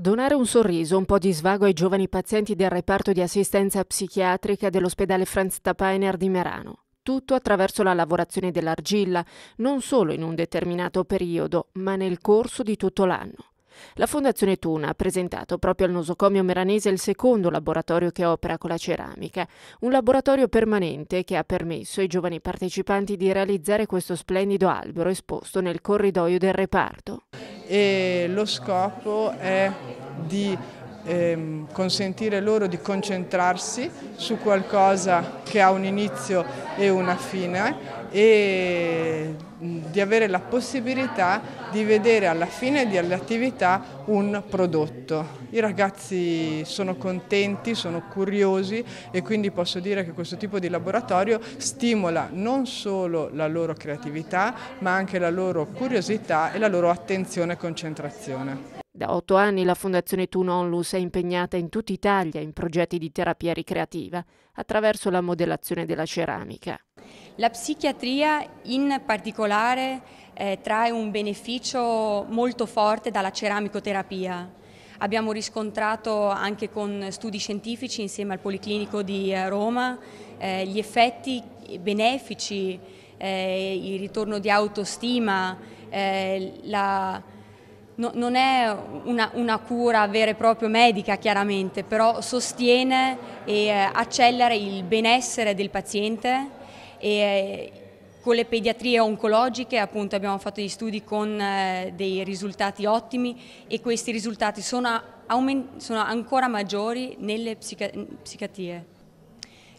Donare un sorriso, un po' di svago ai giovani pazienti del reparto di assistenza psichiatrica dell'ospedale Franz Tapainer di Merano. Tutto attraverso la lavorazione dell'argilla, non solo in un determinato periodo, ma nel corso di tutto l'anno. La Fondazione Tuna ha presentato proprio al nosocomio meranese il secondo laboratorio che opera con la ceramica, un laboratorio permanente che ha permesso ai giovani partecipanti di realizzare questo splendido albero esposto nel corridoio del reparto e lo scopo è di ehm, consentire loro di concentrarsi su qualcosa che ha un inizio e una fine e mm, di avere la possibilità di vedere alla fine dell'attività un prodotto. I ragazzi sono contenti, sono curiosi e quindi posso dire che questo tipo di laboratorio stimola non solo la loro creatività ma anche la loro curiosità e la loro attenzione e concentrazione. Da otto anni la Fondazione Tu Onlus è impegnata in tutta Italia in progetti di terapia ricreativa attraverso la modellazione della ceramica. La psichiatria in particolare eh, trae un beneficio molto forte dalla ceramicoterapia. Abbiamo riscontrato anche con studi scientifici insieme al Policlinico di eh, Roma eh, gli effetti benefici, eh, il ritorno di autostima, eh, la no, non è una, una, cura vera e propria medica chiaramente, però sostiene e eh, accelera il benessere del paziente e eh, con le pediatrie oncologiche appunto abbiamo fatto degli studi con eh, dei risultati ottimi e questi risultati sono, sono ancora maggiori nelle psichiatrie.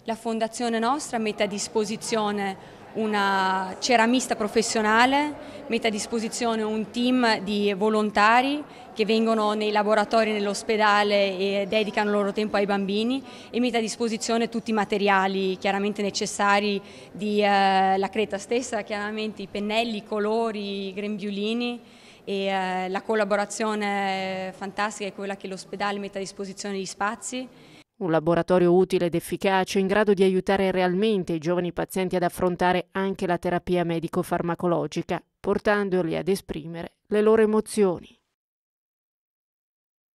La fondazione nostra mette a disposizione una ceramista professionale, mette a disposizione un team di volontari che vengono nei laboratori, nell'ospedale e dedicano il loro tempo ai bambini e mette a disposizione tutti i materiali chiaramente necessari della eh, creta stessa, chiaramente i pennelli, i colori, i grembiulini e eh, la collaborazione eh, fantastica è quella che l'ospedale mette a disposizione gli spazi un laboratorio utile ed efficace in grado di aiutare realmente i giovani pazienti ad affrontare anche la terapia medico-farmacologica, portandoli ad esprimere le loro emozioni.